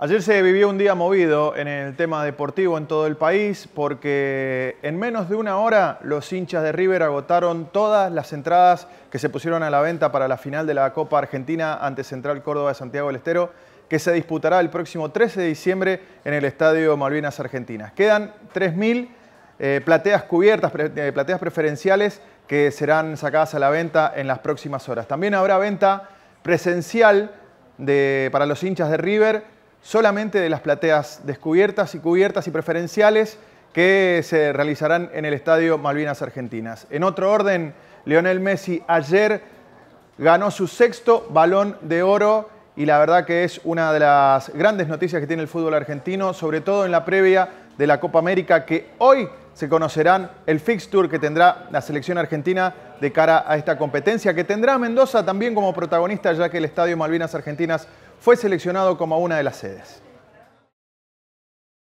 Ayer se vivió un día movido en el tema deportivo en todo el país porque en menos de una hora los hinchas de River agotaron todas las entradas que se pusieron a la venta para la final de la Copa Argentina ante Central Córdoba de Santiago del Estero que se disputará el próximo 13 de diciembre en el Estadio Malvinas Argentinas. Quedan 3.000 eh, plateas cubiertas, eh, plateas preferenciales que serán sacadas a la venta en las próximas horas. También habrá venta presencial de, para los hinchas de River solamente de las plateas descubiertas y cubiertas y preferenciales que se realizarán en el Estadio Malvinas Argentinas. En otro orden, Lionel Messi ayer ganó su sexto balón de oro y la verdad que es una de las grandes noticias que tiene el fútbol argentino, sobre todo en la previa de la Copa América, que hoy se conocerán el fixture que tendrá la selección argentina de cara a esta competencia, que tendrá Mendoza también como protagonista, ya que el Estadio Malvinas Argentinas fue seleccionado como una de las sedes.